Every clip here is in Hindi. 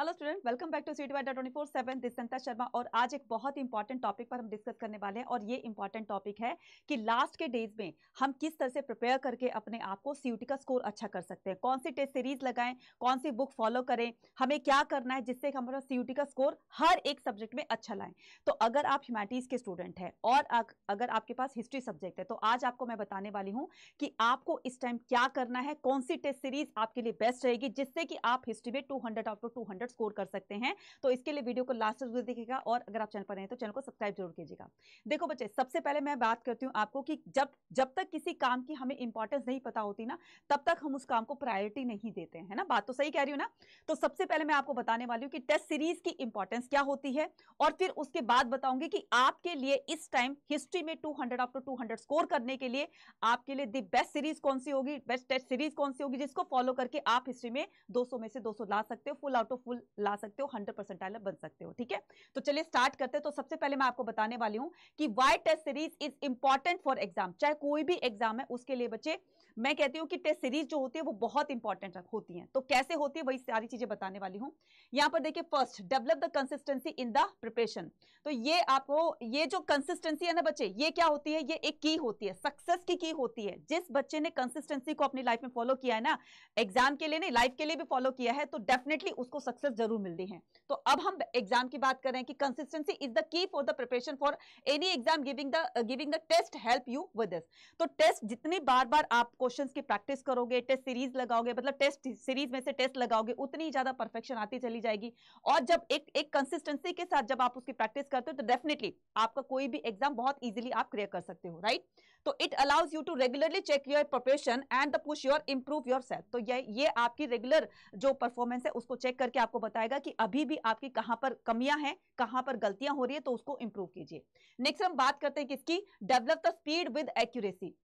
Hello student welcome back to सीट वाइडा ट्वेंटी फोर सेवन दिसंता शर्मा और आज एक बहुत ही इंपॉर्टेंट टॉपिक पर हम डिस्कस करने वाले हैं और ये इंपॉर्टेंट टॉपिक है कि लास्ट के डेज में हम किस तरह से प्रिपेयर करके अपने आप को सीयूटी का स्कोर अच्छा कर सकते हैं कौन सी टेस्ट सीरीज लगाएं कौन सी बुक फॉलो करें हमें क्या करना है जिससे हमारा सीयूटी का स्कोर हर एक सब्जेक्ट में अच्छा लाएं तो अगर आप ह्यूमैनिटीज़ के स्टूडेंट हैं और अगर आपके पास हिस्ट्री सब्जेक्ट है तो आज आपको मैं बताने वाली हूँ कि आपको इस टाइम क्या करना है कौन सी टेस्ट सीरीज आपके लिए बेस्ट रहेगी जिससे कि आप हिस्ट्री में two hundred out to two hundred score कर सकते हैं तो इसके लिए वीडियो को लास्ट तक जरूर देखिएगा और अगर आप चैनल पर रहें तो चैनल को सब्सक्राइब जरूर कीजिएगा देखो बच्चे सबसे पहले मैं बात करती हूँ आपको कि जब जब तक किसी काम की हमें इंपॉर्टेंस नहीं पता होती ना तब तक हम उस काम को प्रायोरिटी नहीं देते हैं ना बात तो सही कह रही हूँ ना तो सबसे पहले मैं आपको बताने वाली हूँ कि टेस्ट सीरीज की इंपॉर्टेंस क्या होती है और फिर उसके बाद बताऊंगी कि आपके लिए इस टाइम हिस्ट्री में two hundred after two hundred score करने के लिए आपके लिए दी बेस्ट सीरीज कौन सी होगी बेस्ट टेस्ट सीरीज कौन सी होगी जिसको फॉलो करके आप हिस्ट्री में 200 में से 200 ला सकते हो फुल आउट ऑफ फुल बिल्कुल ला सकते हो हंड्रेड परसेंटाइलर बन सकते हो ठीक है तो चलिए स्टार्ट करते हैं तो सबसे पहले मैं आपको बताने वाली हूँ कि why test series is important for exam चाहे कोई भी एग्जाम है उसके लिए बच्चे मैं कहती हूँ कि टेस्ट सीरीज जो होती है वो बहुत इंपॉर्टेंट होती है तो कैसे होती है वही सारी चीजें बताने वाली हूँ यहाँ पर देखिए first develop the consistency in the preparation तो ये आपको ये जो कंसिस्टेंसी है ना बच्चे ये क्या होती है ये एक की होती है सक्सेस की की होती है जिस बच्चे ने कंसिस्टेंसी को अपनी लाइफ में फॉलो किया है ना एग्जाम के लिए नहीं लाइफ के लिए भी फॉलो किया है तो डेफिनेटली उसको सक्सेस जरूर मिलती है तो अब हम एग्जाम की बात करें कि consistency is the key for the preparation for any exam giving the giving the test help you with this तो टेस्ट जितनी बार बार आपको क्वेश्चंस की प्रैक्टिस करोगे टेस्ट सीरीज लगाओगे मतलब टेस्ट सीरीज में से टेस्ट लगाओगे उतनी ज़्यादा परफेक्शन आती चली जाएगी और जब एक एक कंसिस्टेंसी के साथ जब आप उसकी प्रैक्टिस करते हो तो डेफिनेटली आपका कोई भी एग्जाम बहुत ईजिली आप क्लियर कर सकते हो राइट तो it allows you to regularly check your preparation and the push your improve yourself तो ये ये आपकी रेगुलर जो परफॉर्मेंस है उसको चेक करके आपको बताएगा कि अभी भी आपकी कहां पर कमियां हैं कहां पर गलतियां हो रही है तो उसको इंप्रूव कीजिए नेक्स्ट हम बात करते हैं किसकी develop the speed with accuracy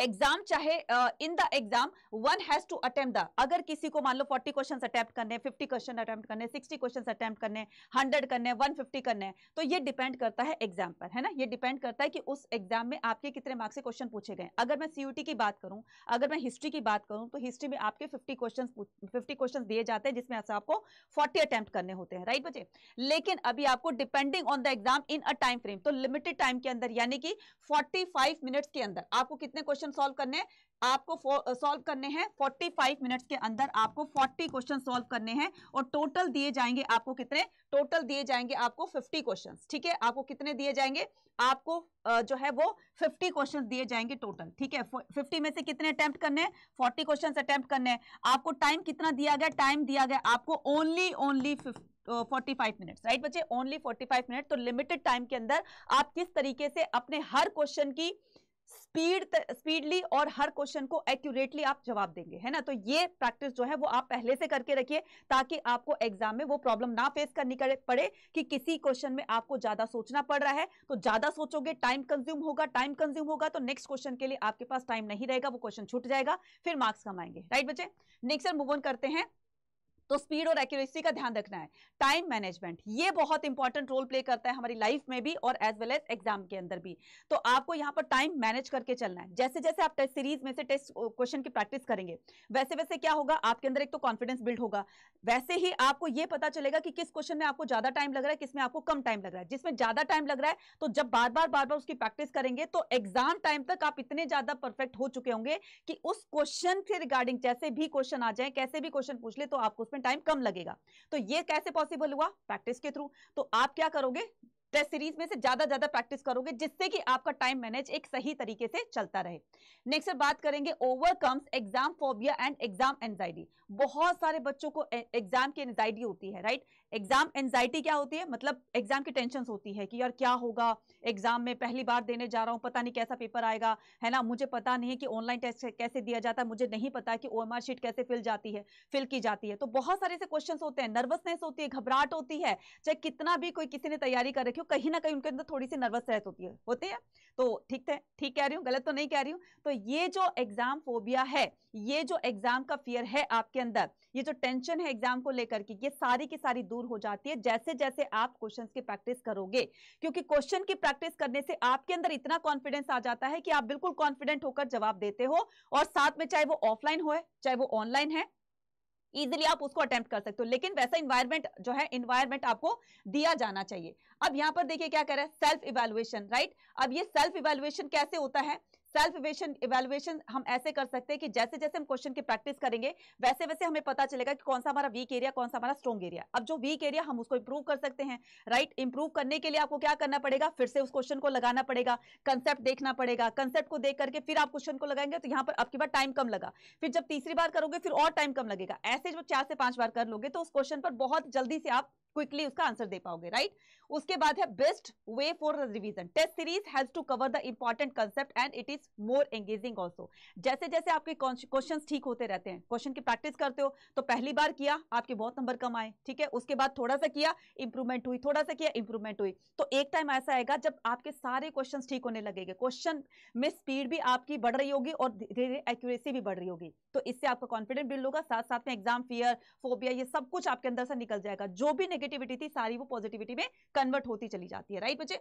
exam चाहे in the exam one has to attempt the अगर किसी को मान लो 40 क्वेश्चन अटेम्प्ट करने 50 क्वेश्चन अटेम्प्ट करने 60 क्वेश्चन अटेम्प्ट करने 100 करने 150 करने तो ये डिपेंड करता है एग्जाम पर है ना ये डिपेंड करता है कि उस एग्जाम में आपके कितने मार्क्स से क्वेश्चन पूछे गए अगर मैं सीयूटी की बात करूं अगर मैं हिस्ट्री की बात करूं तो हिस्ट्री में आपके फिफ्टी क्वेश्चन फिफ्टी क्वेश्चन दिए जाते हैं जिसमें आपको फोर्टी अटेम्प्ट करने होते हैं राइट बच्चे लेकिन अभी आपको depending on the exam in a time frame तो लिमिटेड टाइम के अंदर यानी कि 45 मिनट्स के अंदर आपको कितने क्वेश्चन क्वेश्चन सॉल्व करने आपको सॉल्व करने हैं 45 मिनट्स के अंदर आपको 40 क्वेश्चन सॉल्व करने हैं और टोटल दिए जाएंगे आपको कितने टोटल दिए जाएंगे आपको 50 क्वेश्चंस ठीक है आपको कितने दिए जाएंगे आपको जो है वो 50 क्वेश्चंस दिए जाएंगे टोटल ठीक है 50 में से कितने अटेम्प्ट करने हैं 40 क्वेश्चंस अटेम्प्ट करने हैं आपको टाइम कितना दिया गया टाइम दिया गया आपको only only forty five minutes right बच्चे ओनली फोर्टी मिनट तो लिमिटेड टाइम के अंदर आप किस तरीके से अपने हर क्वेश्चन की स्पीड स्पीडली और हर क्वेश्चन को एक्यूरेटली आप जवाब देंगे है ना तो ये प्रैक्टिस जो है वो आप पहले से करके रखिए ताकि आपको एग्जाम में वो प्रॉब्लम ना फेस करनी पड़े कि किसी क्वेश्चन में आपको ज्यादा सोचना पड़ रहा है तो ज्यादा सोचोगे टाइम कंज्यूम होगा टाइम कंज्यूम होगा तो नेक्स्ट क्वेश्चन के लिए आपके पास टाइम नहीं रहेगा वो क्वेश्चन छूट जाएगा फिर मार्क्स कमाएंगे राइट बच्चे नेक्स्ट मूव ऑन करते हैं तो स्पीड और एक्यूरेसी का ध्यान रखना है टाइम मैनेजमेंट ये बहुत इंपॉर्टेंट रोल प्ले करता है हमारी लाइफ में भी और एज वेल एज एग्जाम के अंदर भी तो आपको यहाँ पर टाइम मैनेज करके चलना है जैसे जैसे आप टेस्ट सीरीज में से टेस्ट क्वेश्चन की प्रैक्टिस करेंगे वैसे वैसे क्या होगा आपके अंदर एक तो कॉन्फिडेंस बिल्ड होगा वैसे ही आपको ये पता चलेगा कि किस क्वेश्चन में आपको ज्यादा टाइम लग रहा है किसमें आपको कम टाइम लग रहा है जिसमें ज्यादा टाइम लग रहा है तो जब बार बार बार बार उसकी प्रैक्टिस करेंगे तो एग्जाम टाइम तक आप इतने ज्यादा परफेक्ट हो चुके होंगे कि उस क्वेश्चन के रिगार्डिंग जैसे भी क्वेश्चन आ जाए कैसे भी क्वेश्चन पूछ ले तो आपको उसमें में टाइम कम लगेगा तो ये कैसे पॉसिबल हुआ प्रैक्टिस के थ्रू तो आप क्या करोगे टेस्ट सीरीज में से ज्यादा ज्यादा प्रैक्टिस करोगे जिससे कि आपका टाइम मैनेज एक सही तरीके से चलता रहे नेक्स्ट बात करेंगे overcomes exam phobia and exam anxiety बहुत सारे बच्चों को एग्जाम की एंजाइटी होती है राइट right? एग्जाम एंजाइटी क्या होती है मतलब एग्जाम की टेंशन होती है कि यार क्या होगा एग्जाम में पहली बार देने जा रहा हूँ पता नहीं कैसा पेपर आएगा है ना मुझे पता नहीं है कि ऑनलाइन टेस्ट कैसे दिया जाता है मुझे नहीं पता कि ओ शीट कैसे फिल जाती है फिल की जाती है तो बहुत सारे ऐसे क्वेश्चन होते हैं नर्वसनेस होती है घबराहट होती है चाहे कितना भी कोई किसी ने तैयारी कर रखी हो कहीं ना कहीं उनके अंदर थोड़ी सी नर्वसनेस होती है होती है तो ठीक है ठीक कह रही हूँ गलत तो नहीं कह रही हूँ तो ये जो एग्जाम फोबिया है ये जो एग्जाम का फियर है आपके अंदर ये जो टेंशन है एग्जाम को लेकर के ये सारी की सारी दूर हो जाती है जैसे जैसे आप क्वेश्चन की प्रैक्टिस करोगे क्योंकि क्वेश्चन की प्रैक्टिस करने से आपके अंदर इतना कॉन्फिडेंस आ जाता है कि आप बिल्कुल कॉन्फिडेंट होकर जवाब देते हो और साथ में चाहे वो ऑफलाइन हो चाहे वो ऑनलाइन है इजिली आप उसको अटेम्प्ट कर सकते हो लेकिन वैसा इन्वायरमेंट जो है इन्वायरमेंट आपको दिया जाना चाहिए अब यहाँ पर देखिए क्या कह रहा है सेल्फ इवेल्युएशन राइट अब ये सेल्फ इवेल्युएशन कैसे होता है सेल्फ इवेशन इवेलुएशन हम ऐसे कर सकते हैं कि जैसे जैसे हम क्वेश्चन की प्रैक्टिस करेंगे वैसे वैसे हमें पता चलेगा कि कौन सा हमारा वीक एरिया कौन सा हमारा स्ट्रॉन्ग एरिया अब जो वीक एरिया हम उसको इंप्रूव कर सकते हैं राइट right? इंप्रूव करने के लिए आपको क्या करना पड़ेगा फिर से उस क्वेश्चन को लगाना पड़ेगा कंसेप्ट देखना पड़ेगा कंसेप्ट को देख करके फिर आप क्वेश्चन को लगाएंगे तो यहाँ पर आपकी बार टाइम कम लगा फिर जब तीसरी बार करोगे फिर और टाइम कम लगेगा ऐसे जब चार से पांच बार कर लोगे तो उस क्वेश्चन पर बहुत जल्दी से आप क्विकली उसका आंसर दे पाओगे राइट right? उसके बाद है best way for the revision test series has to cover the important concept and it is more engaging also जैसे जैसे आपके क्वेश्चन ठीक होते रहते हैं क्वेश्चन की प्रैक्टिस करते हो तो पहली बार किया आपके बहुत नंबर कम आए ठीक है उसके बाद थोड़ा सा किया इंप्रूवमेंट हुई थोड़ा सा किया इंप्रूवमेंट हुई तो एक टाइम ऐसा आएगा जब आपके सारे क्वेश्चन ठीक होने लगेंगे क्वेश्चन में स्पीड भी आपकी बढ़ रही होगी और धीरे धीरे एक्यूरेसी भी बढ़ रही होगी तो इससे आपका कॉन्फिडेंस बिल्ड होगा साथ साथ में एग्जाम फियर फोबिया ये सब कुछ आपके अंदर से निकल जाएगा जो भी नेगेटिविटी थी सारी वो पॉजिटिविटी में कन्वर्ट होती चली जाती है राइट बच्चे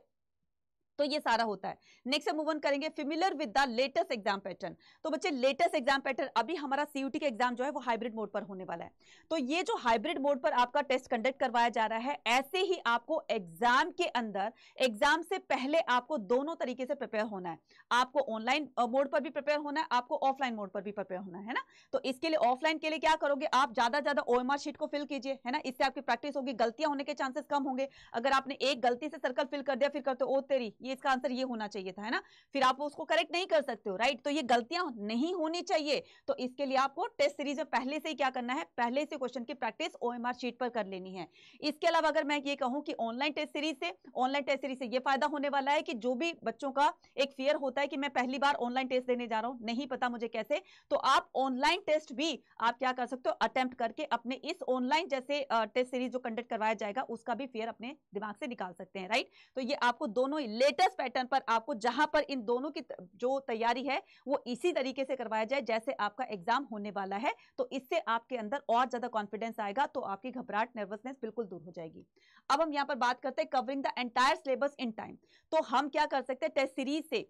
तो ये सारा होता है नेक्स्ट हम मूव ऑन करेंगे familiar with the latest exam pattern तो बच्चे लेटेस्ट एग्जाम पैटर्न अभी हमारा सीयूटी का एग्जाम जो है वो हाइब्रिड मोड पर होने वाला है तो ये जो हाइब्रिड मोड पर आपका टेस्ट कंडक्ट करवाया जा रहा है ऐसे ही आपको एग्जाम के अंदर एग्जाम से पहले आपको दोनों तरीके से प्रिपेयर होना है आपको ऑनलाइन मोड पर भी प्रिपेयर होना है आपको ऑफलाइन मोड पर भी प्रिपेयर होना है ना तो इसके लिए ऑफलाइन के लिए क्या करोगे आप ज्यादा ज्यादा ओएमआर शीट को फिल कीजिए है ना इससे आपकी प्रैक्टिस होगी गलतियां होने के चांसेस कम होंगे अगर आपने एक गलती से सर्कल फिल कर दिया फिर करते ओ तेरी ये इसका आंसर ये होना चाहिए था है ना फिर आप उसको करेक्ट नहीं कर सकते हो राइट तो ये गलतियां नहीं होनी चाहिए तो इसके लिए आपको टेस्ट सीरीज में पहले से ही क्या करना है पहले से क्वेश्चन की प्रैक्टिस ओ शीट पर कर लेनी है इसके अलावा अगर मैं ये कहूँ कि ऑनलाइन टेस्ट सीरीज से ऑनलाइन टेस्ट सीरीज से ये फायदा होने वाला है कि जो भी बच्चों का एक फियर होता है कि मैं पहली बार ऑनलाइन टेस्ट देने जा रहा हूँ नहीं पता मुझे कैसे तो आप ऑनलाइन टेस्ट भी आप क्या कर सकते हो अटेम्प्ट करके अपने इस ऑनलाइन जैसे टेस्ट सीरीज जो कंडक्ट करवाया जाएगा उसका भी फेयर अपने दिमाग से निकाल सकते हैं राइट तो ये आपको दोनों लेट लेटेस्ट पैटर्न पर आपको जहां पर इन दोनों की जो तैयारी है वो इसी तरीके से करवाया जाए जैसे आपका एग्जाम होने वाला है तो इससे आपके अंदर और ज्यादा कॉन्फिडेंस आएगा तो आपकी घबराहट नर्वसनेस बिल्कुल दूर हो जाएगी अब हम यहाँ पर बात करते हैं covering the entire syllabus in time तो हम क्या कर सकते हैं टेस्ट सीरीज से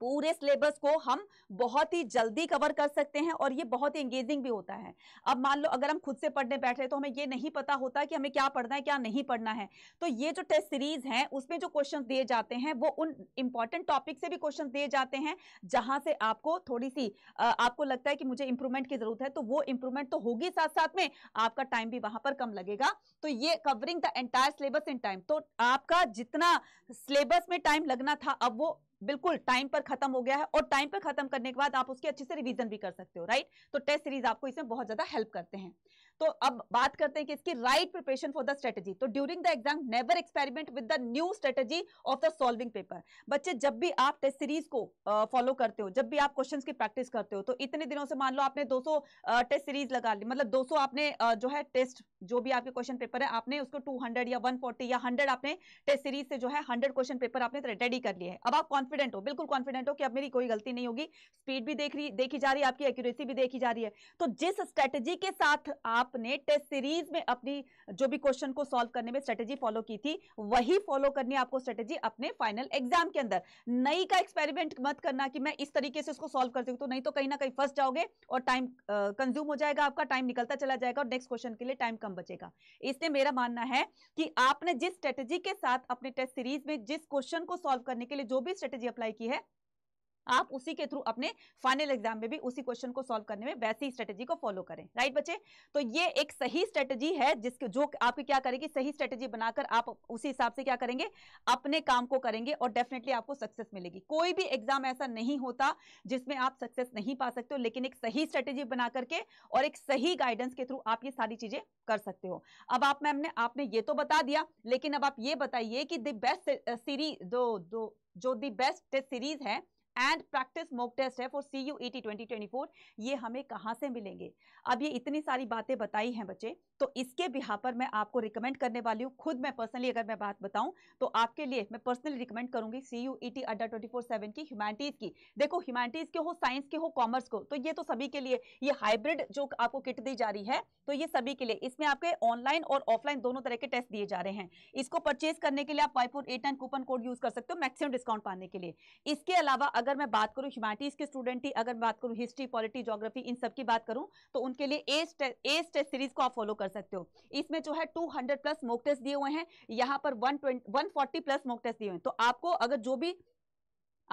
पूरे सिलेबस को हम बहुत ही जल्दी कवर कर सकते हैं और ये बहुत ही एंगेजिंग भी होता है अब मान लो अगर हम खुद से पढ़ने बैठ रहे तो हमें ये नहीं पता होता कि हमें क्या पढ़ना है क्या नहीं पढ़ना है तो ये जो टेस्ट सीरीज है उसमें जो क्वेश्चन दिए जाते हैं वो उन इंपॉर्टेंट टॉपिक से भी क्वेश्चन दिए जाते हैं जहां से आपको थोड़ी सी आपको लगता है कि मुझे इंप्रूवमेंट की जरूरत है तो वो इंप्रूवमेंट तो होगी साथ साथ में आपका टाइम भी वहां पर कम लगेगा तो ये covering the entire syllabus in time तो आपका जितना सिलेबस में टाइम लगना था अब वो बिल्कुल टाइम पर खत्म हो गया है और टाइम पर खत्म करने के बाद आप उसके अच्छे से रिविजन भी कर सकते हो राइट तो टेस्ट सीरीज आपको इसमें बहुत ज्यादा हेल्प करते हैं तो अब बात करते हैं कि इसकी right preparation for the strategy तो during the exam never experiment with the new strategy of the solving paper बच्चे जब भी आप टेस्ट सीरीज को फॉलो uh, करते हो जब भी आप क्वेश्चन की प्रैक्टिस करते हो तो इतने दिनों से मान लो आपने 200 टेस्ट सीरीज लगा ली मतलब 200 आपने uh, जो है टेस्ट जो भी आपके क्वेश्चन पेपर है आपने उसको 200 या 140 या 100 आपने टेस्ट सीरीज से जो है 100 क्वेश्चन पेपर आपने रेडी कर लिए हैं अब आप कॉन्फिडेंट हो बिल्कुल कॉन्फिडेंट हो कि अब मेरी कोई गलती नहीं होगी स्पीड भी देख रही देखी जा रही है आपकी एक्यूरेसी भी देखी जा रही है तो जिस स्ट्रेटजी के साथ आप आपने टेस्ट सीरीज में अपनी जो भी क्वेश्चन को सॉल्व करने में स्ट्रेटेजी फॉलो की थी वही फॉलो करनी आपको स्ट्रेटेजी अपने फाइनल एग्जाम के अंदर नई का एक्सपेरिमेंट मत करना कि मैं इस तरीके से उसको सॉल्व करती हूँ तो नहीं तो कहीं ना कहीं फंस जाओगे और टाइम कंज्यूम हो जाएगा आपका टाइम निकलता चला जाएगा और नेक्स्ट क्वेश्चन के लिए टाइम कम बचेगा इसलिए मेरा मानना है कि आपने जिस स्ट्रेटेजी के साथ अपने टेस्ट सीरीज में जिस क्वेश्चन को सॉल्व करने के लिए जो भी स्ट्रेटेजी अप्लाई की है आप उसी के थ्रू अपने फाइनल एग्जाम में भी उसी क्वेश्चन को सॉल्व करने में वैसी स्ट्रेटेजी को फॉलो करें राइट बच्चे तो ये एक सही स्ट्रेटेजी है जिसके जो आपकी क्या करेगी सही स्ट्रेटेजी बनाकर आप उसी हिसाब से क्या करेंगे अपने काम को करेंगे और डेफिनेटली आपको सक्सेस मिलेगी कोई भी एग्जाम ऐसा नहीं होता जिसमें आप सक्सेस नहीं पा सकते हो लेकिन एक सही स्ट्रेटेजी बना करके और एक सही गाइडेंस के थ्रू आप ये सारी चीजें कर सकते हो अब आप मैम ने आपने ये तो बता दिया लेकिन अब आप ये बताइए कि द बेस्ट सीरीज जो जो दी बेस्ट टेस्ट सीरीज है एंड प्रैक्टिस मॉक टेस्ट है for C U E T twenty twenty four ये हमें कहाँ से मिलेंगे अब ये इतनी सारी बातें बताई हैं बच्चे तो इसके बिहा पर मैं आपको रिकमेंड करने वाली हूँ खुद मैं पर्सनली अगर मैं बात बताऊँ तो आपके लिए मैं पर्सनली रिकमेंड करूँगी C U E T Adda twenty four seven की ह्यूमैनिटीज़ की देखो ह्यूमैनिटीज़ के हो साइंस के हो कॉमर्स को तो ये तो सभी के लिए ये हाइब्रिड जो आपको किट दी जा रही है तो ये सभी के लिए इसमें आपके ऑनलाइन और ऑफलाइन दोनों तरह के टेस्ट दिए जा रहे हैं इसको परचेज करने के लिए आप five four eight nine coupon code use कर सकते हो मैक्सिमम डिस्काउंट पाने के लिए इसके अलावा अगर मैं बात करूँ ह्यूमैनिटीज़ के स्टूडेंट की अगर मैं बात करूँ हिस्ट्री पॉलिटी जोग्राफी इन सब की बात करूँ तो उनके लिए ए एज टेस्ट सीरीज को आप फॉलो कर सकते हो इसमें जो है 200 प्लस मोक टेस्ट दिए हुए हैं यहाँ पर 140 प्लस मोक टेस्ट दिए हुए हैं तो आपको अगर जो भी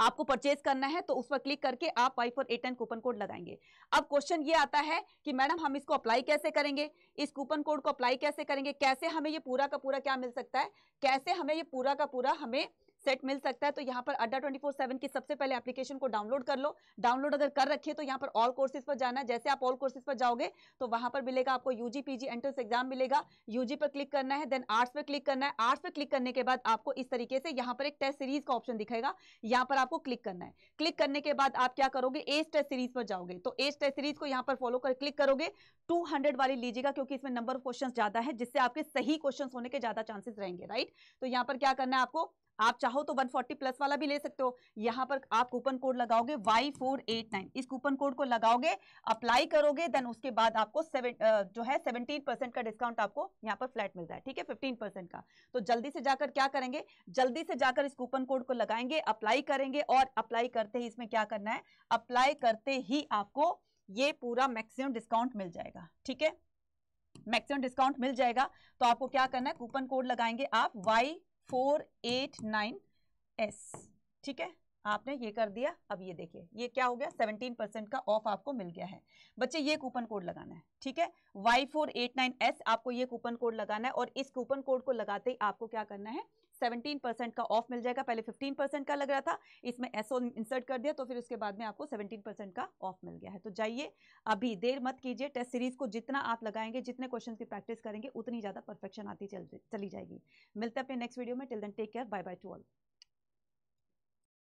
आपको परचेज करना है तो उस पर क्लिक करके आप Y four eight coupon code लगाएंगे अब क्वेश्चन ये आता है कि मैडम हम इसको अप्लाई कैसे करेंगे इस कूपन कोड को अप्लाई कैसे करेंगे कैसे हमें ये पूरा का पूरा क्या मिल सकता है कैसे हमें ये पूरा का पूरा हमें सेट मिल सकता है तो यहाँ पर अड्डा ट्वेंटी फोर सेवन की सबसे पहले एप्लीकेशन को डाउनलोड कर लो डाउनलोड अगर कर रखिए तो यहाँ पर ऑल कोर्सेज पर जाना है जैसे आप ऑल कोर्सेज पर जाओगे तो वहां पर मिलेगा आपको यूजी पीजी एंट्रेंस एग्जाम मिलेगा यूजी पर क्लिक करना है देन आर्ट्स पर क्लिक करना है आर्ट्स पर क्लिक करने के बाद आपको इस तरीके से यहाँ पर एक टेस्ट सीरीज का ऑप्शन दिखेगा यहाँ पर आपको क्लिक करना है क्लिक करने के बाद आप क्या करोगे एज टेस्ट सीरीज पर जाओगे तो एज टेस्ट सीरीज को यहाँ पर फॉलो कर क्लिक करोगे हंड्रेड वाली लीजिएगा क्योंकि इसमें नंबर ऑफ क्वेश्चन ज्यादा है जिससे आपके सही क्वेश्चन होने के ज्यादा चांसेस रहेंगे राइट तो यहाँ पर क्या करना है आपको आप चाहो तो 140 प्लस वाला भी ले सकते हो यहाँ पर आप कूपन कोड लगाओगे Y489 इस कूपन कोड को लगाओगे अप्लाई करोगे देन उसके बाद आपको सेवन जो है 17 परसेंट का डिस्काउंट आपको यहाँ पर फ्लैट मिल रहा है ठीक है 15 परसेंट का तो जल्दी से जाकर क्या करेंगे जल्दी से जाकर इस कूपन कोड को लगाएंगे अप्लाई करेंगे और अप्लाई करते ही इसमें क्या करना है अप्लाई करते ही आपको ये पूरा मैक्सिमम डिस्काउंट मिल जाएगा ठीक है मैक्सिमम डिस्काउंट मिल जाएगा तो आपको क्या करना है कूपन कोड लगाएंगे आप Y four eight nine S ठीक है आपने ये कर दिया अब ये देखिए ये क्या हो गया सेवनटीन परसेंट का ऑफ आपको मिल गया है बच्चे ये कूपन कोड लगाना है ठीक है Y four eight nine S आपको ये कूपन कोड लगाना है और इस कूपन कोड को लगाते ही आपको क्या करना है सेवेंटीन परसेंट का ऑफ मिल जाएगा पहले फिफ्टीन परसेंट का लग रहा था इसमें एसओ इंसर्ट कर दिया तो फिर उसके बाद में आपको सेवनटीन परसेंट का ऑफ मिल गया है तो जाइए अभी देर मत कीजिए टेस्ट सीरीज को जितना आप लगाएंगे जितने क्वेश्चन की प्रैक्टिस करेंगे उतनी ज़्यादा परफेक्शन आती चल, चली जाएगी मिलते हैं अपने नेक्स्ट वीडियो में till then take care bye bye to all